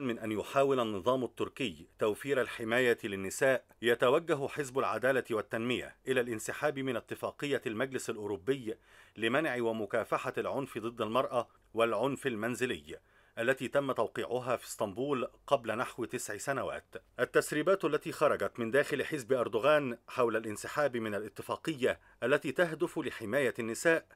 من أن يحاول النظام التركي توفير الحماية للنساء يتوجه حزب العدالة والتنمية إلى الانسحاب من اتفاقية المجلس الأوروبي لمنع ومكافحة العنف ضد المرأة والعنف المنزلي التي تم توقيعها في اسطنبول قبل نحو تسع سنوات. التسريبات التي خرجت من داخل حزب أردوغان حول الانسحاب من الاتفاقية التي تهدف لحماية النساء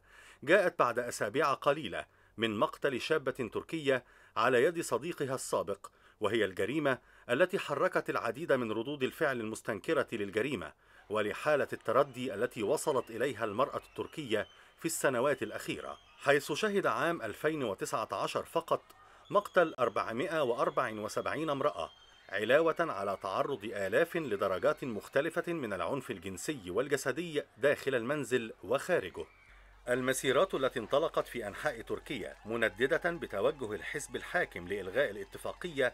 جاءت بعد أسابيع قليلة من مقتل شابة تركية على يد صديقها السابق وهي الجريمة التي حركت العديد من ردود الفعل المستنكرة للجريمة ولحالة التردي التي وصلت إليها المرأة التركية في السنوات الأخيرة حيث شهد عام 2019 فقط مقتل 474 امرأة علاوة على تعرض آلاف لدرجات مختلفة من العنف الجنسي والجسدي داخل المنزل وخارجه المسيرات التي انطلقت في أنحاء تركيا منددة بتوجه الحزب الحاكم لإلغاء الاتفاقية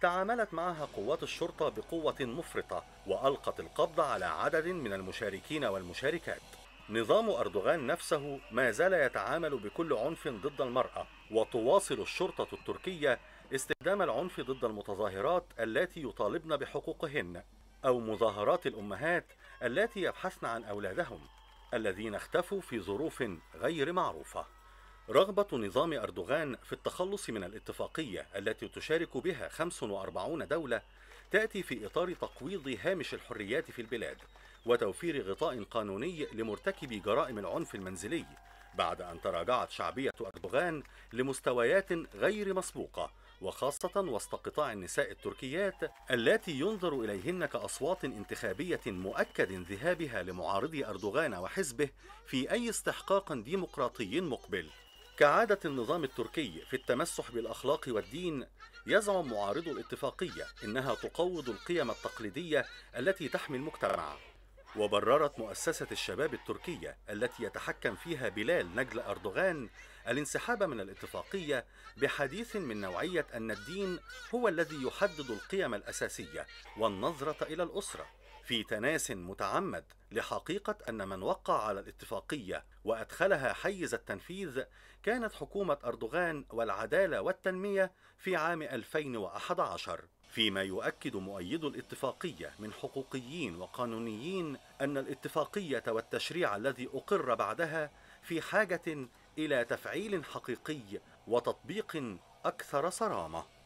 تعاملت معها قوات الشرطة بقوة مفرطة وألقت القبض على عدد من المشاركين والمشاركات نظام أردوغان نفسه ما زال يتعامل بكل عنف ضد المرأة وتواصل الشرطة التركية استخدام العنف ضد المتظاهرات التي يطالبن بحقوقهن أو مظاهرات الأمهات التي يبحثن عن أولادهم الذين اختفوا في ظروف غير معروفة رغبة نظام أردوغان في التخلص من الاتفاقية التي تشارك بها 45 دولة تأتي في إطار تقويض هامش الحريات في البلاد وتوفير غطاء قانوني لمرتكبي جرائم العنف المنزلي بعد أن تراجعت شعبية أردوغان لمستويات غير مسبوقة وخاصة وسط قطاع النساء التركيات التي ينظر إليهن كأصوات انتخابية مؤكد ذهابها لمعارضي أردوغان وحزبه في أي استحقاق ديمقراطي مقبل كعادة النظام التركي في التمسح بالأخلاق والدين يزعم معارضو الاتفاقية إنها تقوض القيم التقليدية التي تحمي المجتمع وبررت مؤسسة الشباب التركية التي يتحكم فيها بلال نجل أردوغان الانسحاب من الاتفاقية بحديث من نوعية أن الدين هو الذي يحدد القيم الأساسية والنظرة إلى الأسرة في تناس متعمد لحقيقة أن من وقع على الاتفاقية وأدخلها حيز التنفيذ كانت حكومة أردوغان والعدالة والتنمية في عام 2011 فيما يؤكد مؤيدو الاتفاقية من حقوقيين وقانونيين أن الاتفاقية والتشريع الذي أقر بعدها في حاجة إلى تفعيل حقيقي وتطبيق أكثر صرامة